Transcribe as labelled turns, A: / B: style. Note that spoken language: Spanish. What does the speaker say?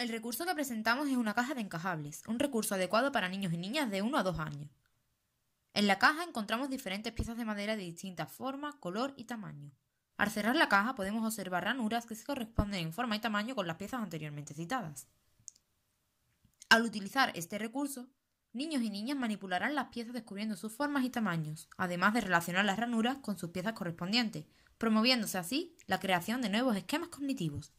A: El recurso que presentamos es una caja de encajables, un recurso adecuado para niños y niñas de 1 a 2 años. En la caja encontramos diferentes piezas de madera de distintas formas, color y tamaño. Al cerrar la caja podemos observar ranuras que se corresponden en forma y tamaño con las piezas anteriormente citadas. Al utilizar este recurso, niños y niñas manipularán las piezas descubriendo sus formas y tamaños, además de relacionar las ranuras con sus piezas correspondientes, promoviéndose así la creación de nuevos esquemas cognitivos.